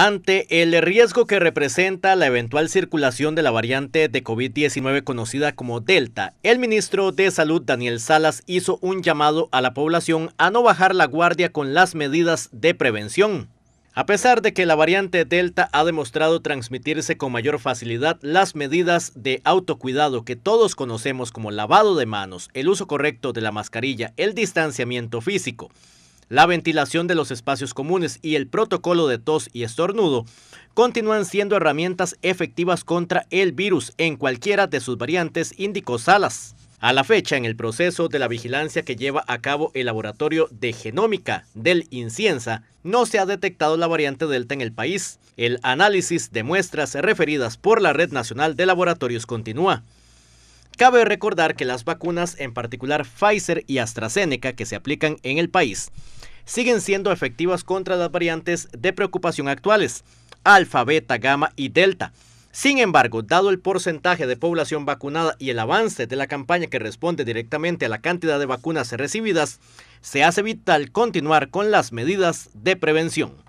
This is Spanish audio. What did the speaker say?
Ante el riesgo que representa la eventual circulación de la variante de COVID-19 conocida como Delta, el ministro de Salud Daniel Salas hizo un llamado a la población a no bajar la guardia con las medidas de prevención. A pesar de que la variante Delta ha demostrado transmitirse con mayor facilidad, las medidas de autocuidado que todos conocemos como lavado de manos, el uso correcto de la mascarilla, el distanciamiento físico, la ventilación de los espacios comunes y el protocolo de tos y estornudo continúan siendo herramientas efectivas contra el virus en cualquiera de sus variantes, indicó Salas. A la fecha, en el proceso de la vigilancia que lleva a cabo el laboratorio de genómica del Incienza, no se ha detectado la variante Delta en el país. El análisis de muestras referidas por la Red Nacional de Laboratorios continúa. Cabe recordar que las vacunas, en particular Pfizer y AstraZeneca, que se aplican en el país, siguen siendo efectivas contra las variantes de preocupación actuales, alfa, beta, gamma y delta. Sin embargo, dado el porcentaje de población vacunada y el avance de la campaña que responde directamente a la cantidad de vacunas recibidas, se hace vital continuar con las medidas de prevención.